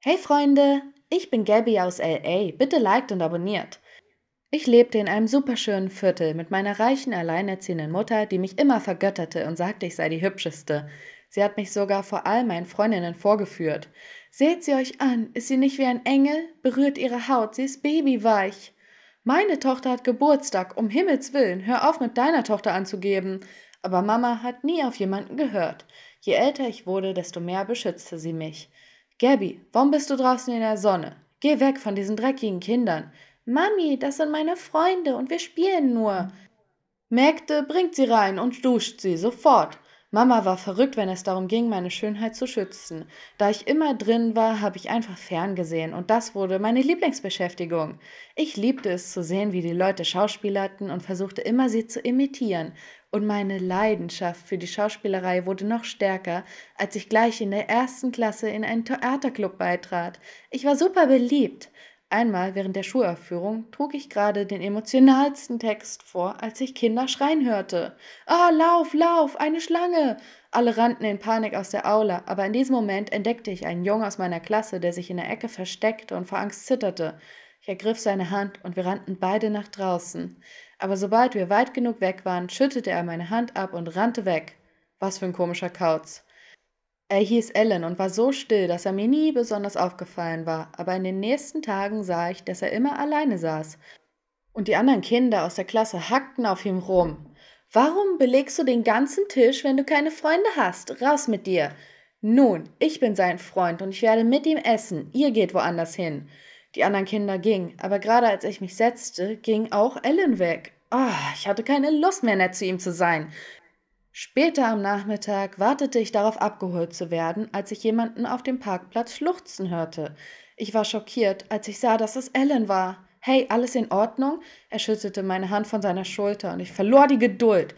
Hey Freunde, ich bin Gabby aus LA. Bitte liked und abonniert. Ich lebte in einem superschönen Viertel mit meiner reichen, alleinerziehenden Mutter, die mich immer vergötterte und sagte, ich sei die hübscheste. Sie hat mich sogar vor all meinen Freundinnen vorgeführt. Seht sie euch an, ist sie nicht wie ein Engel? Berührt ihre Haut, sie ist babyweich. Meine Tochter hat Geburtstag, um Himmels willen, hör auf mit deiner Tochter anzugeben. Aber Mama hat nie auf jemanden gehört. Je älter ich wurde, desto mehr beschützte sie mich. Gabby, warum bist du draußen in der Sonne? Geh weg von diesen dreckigen Kindern. Mami, das sind meine Freunde und wir spielen nur. Mägde, bringt sie rein und duscht sie sofort. Mama war verrückt, wenn es darum ging, meine Schönheit zu schützen. Da ich immer drin war, habe ich einfach ferngesehen und das wurde meine Lieblingsbeschäftigung. Ich liebte es zu sehen, wie die Leute schauspielerten und versuchte immer, sie zu imitieren. Und meine Leidenschaft für die Schauspielerei wurde noch stärker, als ich gleich in der ersten Klasse in einen Theaterclub beitrat. Ich war super beliebt. Einmal während der Schulaufführung trug ich gerade den emotionalsten Text vor, als ich Kinder schreien hörte. Ah, lauf, lauf, eine Schlange! Alle rannten in Panik aus der Aula, aber in diesem Moment entdeckte ich einen Jungen aus meiner Klasse, der sich in der Ecke versteckte und vor Angst zitterte. Ich ergriff seine Hand und wir rannten beide nach draußen. Aber sobald wir weit genug weg waren, schüttete er meine Hand ab und rannte weg. Was für ein komischer Kauz. Er hieß Ellen und war so still, dass er mir nie besonders aufgefallen war, aber in den nächsten Tagen sah ich, dass er immer alleine saß. Und die anderen Kinder aus der Klasse hackten auf ihm rum. Warum belegst du den ganzen Tisch, wenn du keine Freunde hast? Raus mit dir! Nun, ich bin sein Freund und ich werde mit ihm essen. Ihr geht woanders hin. Die anderen Kinder gingen, aber gerade als ich mich setzte, ging auch Ellen weg. Oh, ich hatte keine Lust mehr, nett zu ihm zu sein. Später am Nachmittag wartete ich darauf abgeholt zu werden, als ich jemanden auf dem Parkplatz schluchzen hörte. Ich war schockiert, als ich sah, dass es Ellen war. Hey, alles in Ordnung? Er schüttelte meine Hand von seiner Schulter und ich verlor die Geduld.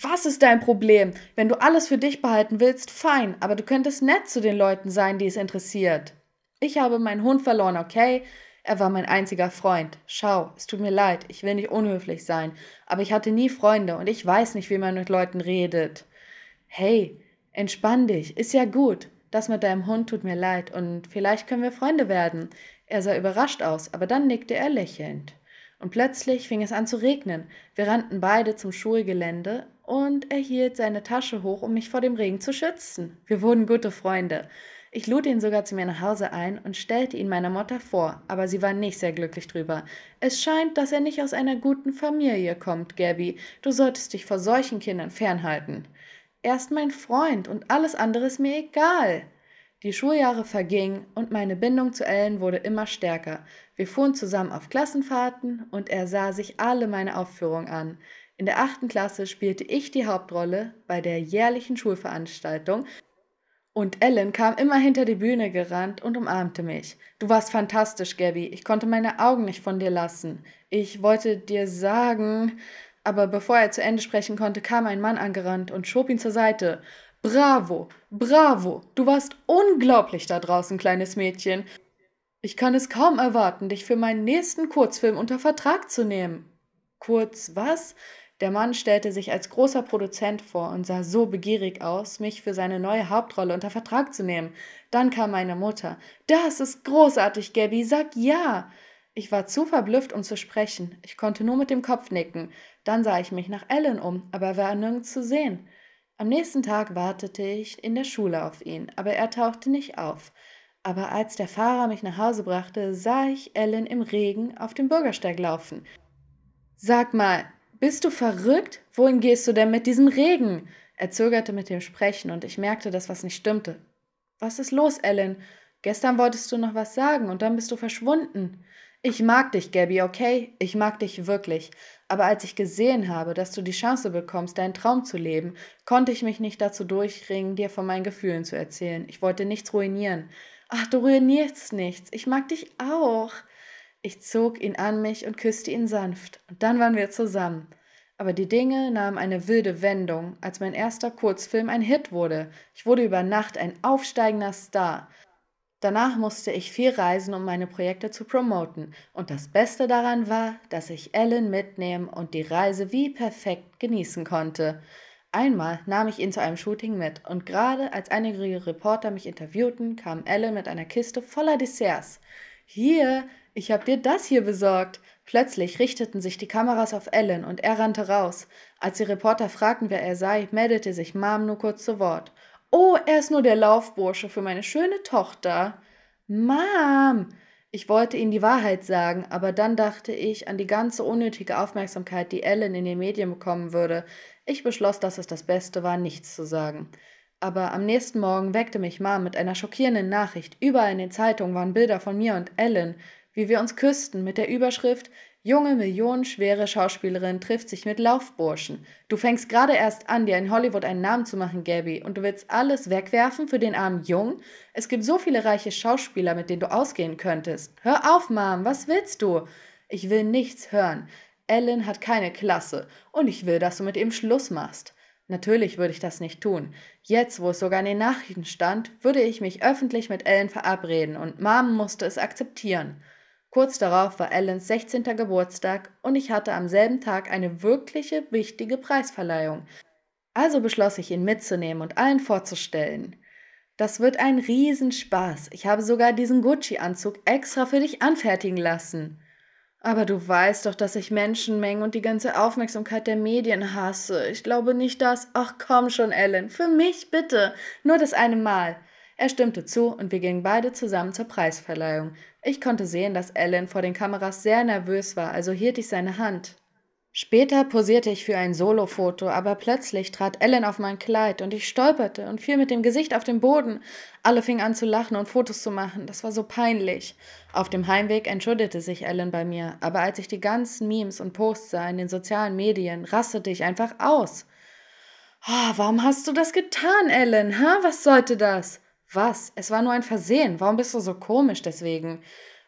Was ist dein Problem? Wenn du alles für dich behalten willst, fein, aber du könntest nett zu den Leuten sein, die es interessiert. Ich habe meinen Hund verloren, okay? Er war mein einziger Freund. Schau, es tut mir leid, ich will nicht unhöflich sein, aber ich hatte nie Freunde und ich weiß nicht, wie man mit Leuten redet. Hey, entspann dich, ist ja gut. Das mit deinem Hund tut mir leid und vielleicht können wir Freunde werden. Er sah überrascht aus, aber dann nickte er lächelnd. Und plötzlich fing es an zu regnen. Wir rannten beide zum Schulgelände und er hielt seine Tasche hoch, um mich vor dem Regen zu schützen. Wir wurden gute Freunde. Ich lud ihn sogar zu mir nach Hause ein und stellte ihn meiner Mutter vor, aber sie war nicht sehr glücklich drüber. Es scheint, dass er nicht aus einer guten Familie kommt, Gabby. Du solltest dich vor solchen Kindern fernhalten. Er ist mein Freund und alles andere ist mir egal. Die Schuljahre vergingen und meine Bindung zu Ellen wurde immer stärker. Wir fuhren zusammen auf Klassenfahrten und er sah sich alle meine Aufführungen an. In der achten Klasse spielte ich die Hauptrolle bei der jährlichen Schulveranstaltung und Ellen kam immer hinter die Bühne gerannt und umarmte mich. Du warst fantastisch, Gabby. Ich konnte meine Augen nicht von dir lassen. Ich wollte dir sagen. Aber bevor er zu Ende sprechen konnte, kam ein Mann angerannt und schob ihn zur Seite. Bravo, bravo, du warst unglaublich da draußen, kleines Mädchen. Ich kann es kaum erwarten, dich für meinen nächsten Kurzfilm unter Vertrag zu nehmen. Kurz was? Der Mann stellte sich als großer Produzent vor und sah so begierig aus, mich für seine neue Hauptrolle unter Vertrag zu nehmen. Dann kam meine Mutter. Das ist großartig, Gabby, sag ja. Ich war zu verblüfft, um zu sprechen. Ich konnte nur mit dem Kopf nicken. Dann sah ich mich nach Ellen um, aber er war nirgends zu sehen. Am nächsten Tag wartete ich in der Schule auf ihn, aber er tauchte nicht auf. Aber als der Fahrer mich nach Hause brachte, sah ich Ellen im Regen auf dem Bürgersteig laufen. Sag mal, bist du verrückt? Wohin gehst du denn mit diesem Regen? Er zögerte mit dem Sprechen und ich merkte, dass was nicht stimmte. Was ist los, Ellen? Gestern wolltest du noch was sagen und dann bist du verschwunden. Ich mag dich, Gabby, okay? Ich mag dich wirklich. Aber als ich gesehen habe, dass du die Chance bekommst, deinen Traum zu leben, konnte ich mich nicht dazu durchringen, dir von meinen Gefühlen zu erzählen. Ich wollte nichts ruinieren. Ach, du ruinierst nichts. Ich mag dich auch. Ich zog ihn an mich und küsste ihn sanft, und dann waren wir zusammen. Aber die Dinge nahmen eine wilde Wendung, als mein erster Kurzfilm ein Hit wurde. Ich wurde über Nacht ein aufsteigender Star. Danach musste ich viel reisen, um meine Projekte zu promoten. Und das Beste daran war, dass ich Ellen mitnehmen und die Reise wie perfekt genießen konnte. Einmal nahm ich ihn zu einem Shooting mit und gerade als einige Reporter mich interviewten, kam Ellen mit einer Kiste voller Desserts. Hier ich hab dir das hier besorgt. Plötzlich richteten sich die Kameras auf Ellen und er rannte raus. Als die Reporter fragten, wer er sei, meldete sich Mom nur kurz zu Wort. Oh, er ist nur der Laufbursche für meine schöne Tochter. Mom! Ich wollte ihnen die Wahrheit sagen, aber dann dachte ich an die ganze unnötige Aufmerksamkeit, die Ellen in den Medien bekommen würde. Ich beschloss, dass es das Beste war, nichts zu sagen. Aber am nächsten Morgen weckte mich Mom mit einer schockierenden Nachricht. Überall in den Zeitungen waren Bilder von mir und Ellen wie wir uns küssten, mit der Überschrift Junge millionenschwere Schauspielerin trifft sich mit Laufburschen. Du fängst gerade erst an, dir in Hollywood einen Namen zu machen, Gabby, und du willst alles wegwerfen für den armen Jung? Es gibt so viele reiche Schauspieler, mit denen du ausgehen könntest. Hör auf, Mom, was willst du? Ich will nichts hören. Ellen hat keine Klasse und ich will, dass du mit ihm Schluss machst. Natürlich würde ich das nicht tun. Jetzt, wo es sogar in den Nachrichten stand, würde ich mich öffentlich mit Ellen verabreden und Mom musste es akzeptieren. Kurz darauf war Allens 16. Geburtstag und ich hatte am selben Tag eine wirkliche wichtige Preisverleihung. Also beschloss ich, ihn mitzunehmen und allen vorzustellen. Das wird ein Riesenspaß. Ich habe sogar diesen Gucci-Anzug extra für dich anfertigen lassen. Aber du weißt doch, dass ich Menschenmengen und die ganze Aufmerksamkeit der Medien hasse. Ich glaube nicht, dass. Ach komm schon, Ellen. Für mich bitte. Nur das eine Mal. Er stimmte zu und wir gingen beide zusammen zur Preisverleihung. Ich konnte sehen, dass Alan vor den Kameras sehr nervös war, also hielt ich seine Hand. Später posierte ich für ein Solofoto, aber plötzlich trat Ellen auf mein Kleid und ich stolperte und fiel mit dem Gesicht auf den Boden. Alle fingen an zu lachen und Fotos zu machen. Das war so peinlich. Auf dem Heimweg entschuldigte sich Ellen bei mir, aber als ich die ganzen Memes und Posts sah in den sozialen Medien, rastete ich einfach aus. Oh, warum hast du das getan, Ellen? Ha? Was sollte das? Was? Es war nur ein Versehen. Warum bist du so komisch deswegen?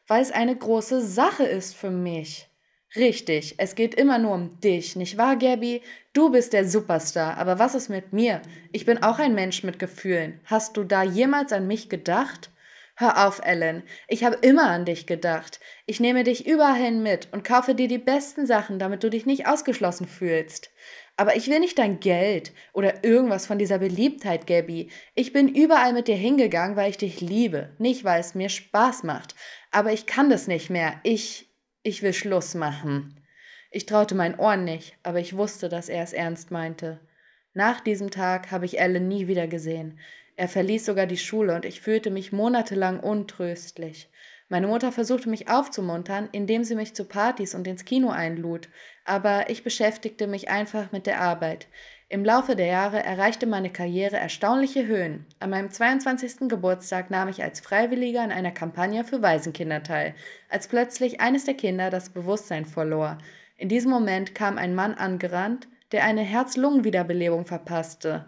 Weil es eine große Sache ist für mich. Richtig, es geht immer nur um dich, nicht wahr, Gabby? Du bist der Superstar, aber was ist mit mir? Ich bin auch ein Mensch mit Gefühlen. Hast du da jemals an mich gedacht? Hör auf, Ellen. Ich habe immer an dich gedacht. Ich nehme dich überall hin mit und kaufe dir die besten Sachen, damit du dich nicht ausgeschlossen fühlst. Aber ich will nicht dein Geld oder irgendwas von dieser Beliebtheit, Gabby. Ich bin überall mit dir hingegangen, weil ich dich liebe, nicht weil es mir Spaß macht. Aber ich kann das nicht mehr. Ich, ich will Schluss machen. Ich traute meinen Ohren nicht, aber ich wusste, dass er es ernst meinte. Nach diesem Tag habe ich Ellen nie wieder gesehen. Er verließ sogar die Schule und ich fühlte mich monatelang untröstlich. Meine Mutter versuchte mich aufzumuntern, indem sie mich zu Partys und ins Kino einlud, aber ich beschäftigte mich einfach mit der Arbeit. Im Laufe der Jahre erreichte meine Karriere erstaunliche Höhen. An meinem 22. Geburtstag nahm ich als Freiwilliger an einer Kampagne für Waisenkinder teil, als plötzlich eines der Kinder das Bewusstsein verlor. In diesem Moment kam ein Mann angerannt, der eine Herz-Lungen-Wiederbelebung verpasste.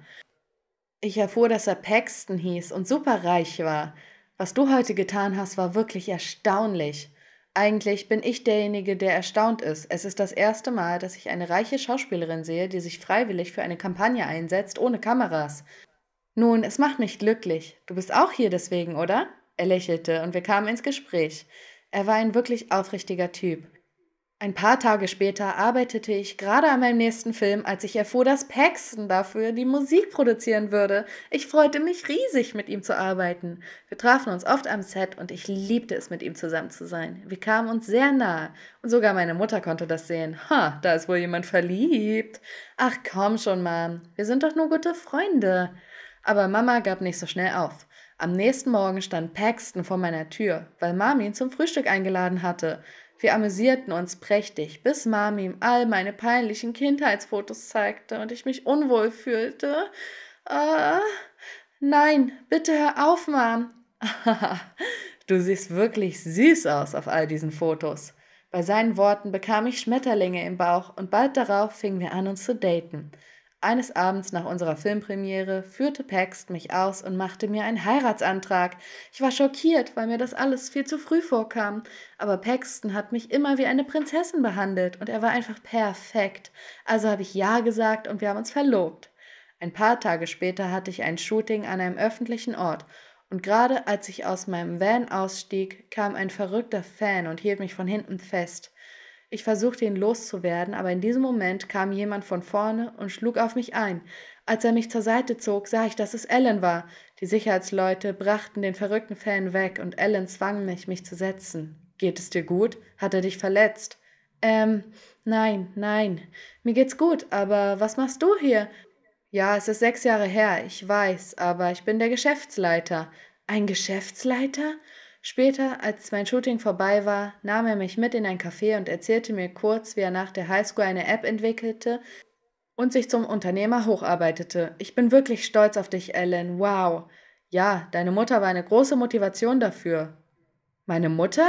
Ich erfuhr, dass er Paxton hieß und superreich war. Was du heute getan hast, war wirklich erstaunlich. Eigentlich bin ich derjenige, der erstaunt ist. Es ist das erste Mal, dass ich eine reiche Schauspielerin sehe, die sich freiwillig für eine Kampagne einsetzt, ohne Kameras. Nun, es macht mich glücklich. Du bist auch hier deswegen, oder? Er lächelte und wir kamen ins Gespräch. Er war ein wirklich aufrichtiger Typ. Ein paar Tage später arbeitete ich gerade an meinem nächsten Film, als ich erfuhr, dass Paxton dafür die Musik produzieren würde. Ich freute mich riesig, mit ihm zu arbeiten. Wir trafen uns oft am Set und ich liebte es, mit ihm zusammen zu sein. Wir kamen uns sehr nahe und sogar meine Mutter konnte das sehen. Ha, da ist wohl jemand verliebt. Ach komm schon, Mom, wir sind doch nur gute Freunde. Aber Mama gab nicht so schnell auf. Am nächsten Morgen stand Paxton vor meiner Tür, weil Mami ihn zum Frühstück eingeladen hatte. Wir amüsierten uns prächtig, bis Mami ihm all meine peinlichen Kindheitsfotos zeigte und ich mich unwohl fühlte. Äh, nein, bitte hör auf, Mom. du siehst wirklich süß aus auf all diesen Fotos. Bei seinen Worten bekam ich Schmetterlinge im Bauch und bald darauf fingen wir an, uns zu daten. Eines Abends nach unserer Filmpremiere führte Paxt mich aus und machte mir einen Heiratsantrag. Ich war schockiert, weil mir das alles viel zu früh vorkam. Aber Paxton hat mich immer wie eine Prinzessin behandelt und er war einfach perfekt. Also habe ich Ja gesagt und wir haben uns verlobt. Ein paar Tage später hatte ich ein Shooting an einem öffentlichen Ort und gerade als ich aus meinem Van ausstieg, kam ein verrückter Fan und hielt mich von hinten fest. Ich versuchte ihn loszuwerden, aber in diesem Moment kam jemand von vorne und schlug auf mich ein. Als er mich zur Seite zog, sah ich, dass es Ellen war. Die Sicherheitsleute brachten den verrückten Fan weg und Ellen zwang mich, mich zu setzen. Geht es dir gut? Hat er dich verletzt? Ähm, nein, nein. Mir geht's gut, aber was machst du hier? Ja, es ist sechs Jahre her, ich weiß, aber ich bin der Geschäftsleiter. Ein Geschäftsleiter? Später, als mein Shooting vorbei war, nahm er mich mit in ein Café und erzählte mir kurz, wie er nach der Highschool eine App entwickelte und sich zum Unternehmer hocharbeitete. Ich bin wirklich stolz auf dich, Ellen. Wow. Ja, deine Mutter war eine große Motivation dafür. Meine Mutter?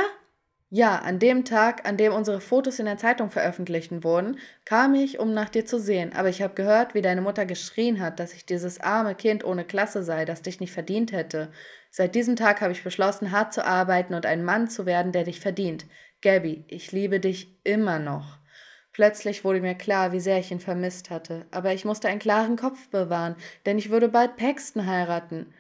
Ja, an dem Tag, an dem unsere Fotos in der Zeitung veröffentlicht wurden, kam ich, um nach dir zu sehen, aber ich habe gehört, wie deine Mutter geschrien hat, dass ich dieses arme Kind ohne Klasse sei, das dich nicht verdient hätte. Seit diesem Tag habe ich beschlossen, hart zu arbeiten und ein Mann zu werden, der dich verdient. Gabby, ich liebe dich immer noch. Plötzlich wurde mir klar, wie sehr ich ihn vermisst hatte, aber ich musste einen klaren Kopf bewahren, denn ich würde bald Paxton heiraten.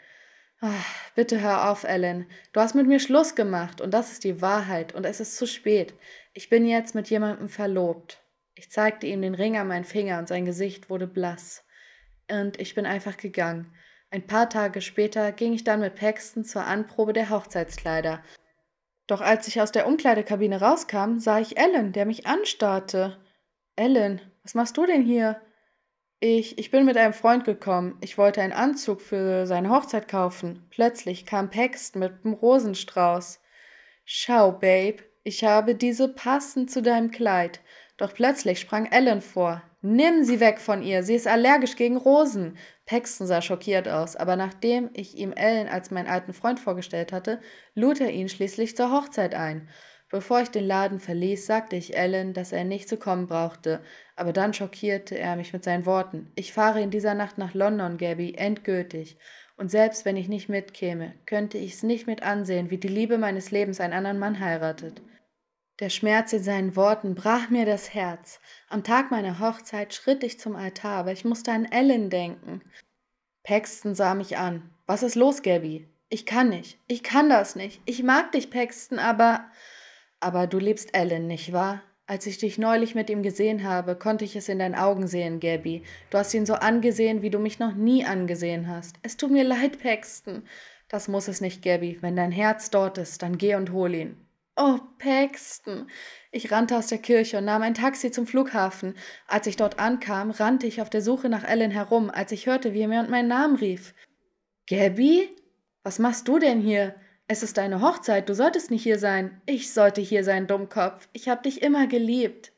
Ach, bitte hör auf, Ellen. Du hast mit mir Schluss gemacht und das ist die Wahrheit und es ist zu spät. Ich bin jetzt mit jemandem verlobt. Ich zeigte ihm den Ring an meinen Finger und sein Gesicht wurde blass. Und ich bin einfach gegangen. Ein paar Tage später ging ich dann mit Paxton zur Anprobe der Hochzeitskleider. Doch als ich aus der Umkleidekabine rauskam, sah ich Ellen, der mich anstarrte. Ellen, was machst du denn hier? Ich, ich bin mit einem Freund gekommen. Ich wollte einen Anzug für seine Hochzeit kaufen. Plötzlich kam Paxton mit dem Rosenstrauß. Schau, Babe, ich habe diese passend zu deinem Kleid. Doch plötzlich sprang Ellen vor. Nimm sie weg von ihr. Sie ist allergisch gegen Rosen. Paxton sah schockiert aus, aber nachdem ich ihm Ellen als meinen alten Freund vorgestellt hatte, lud er ihn schließlich zur Hochzeit ein. Bevor ich den Laden verließ, sagte ich Ellen, dass er nicht zu kommen brauchte, aber dann schockierte er mich mit seinen Worten. Ich fahre in dieser Nacht nach London, Gabby, endgültig. Und selbst wenn ich nicht mitkäme, könnte ich es nicht mit ansehen, wie die Liebe meines Lebens einen anderen Mann heiratet. Der Schmerz in seinen Worten brach mir das Herz. Am Tag meiner Hochzeit schritt ich zum Altar, aber ich musste an Ellen denken. Paxton sah mich an. Was ist los, Gabby? Ich kann nicht. Ich kann das nicht. Ich mag dich, Paxton, aber. Aber du liebst Ellen, nicht wahr? Als ich dich neulich mit ihm gesehen habe, konnte ich es in deinen Augen sehen, Gabby. Du hast ihn so angesehen, wie du mich noch nie angesehen hast. Es tut mir leid, Paxton. Das muss es nicht, Gabby. Wenn dein Herz dort ist, dann geh und hol ihn. Oh, Paxton. Ich rannte aus der Kirche und nahm ein Taxi zum Flughafen. Als ich dort ankam, rannte ich auf der Suche nach Ellen herum, als ich hörte, wie er jemand meinen Namen rief. Gabby? Was machst du denn hier? Es ist deine Hochzeit, du solltest nicht hier sein. Ich sollte hier sein, Dummkopf. Ich hab dich immer geliebt.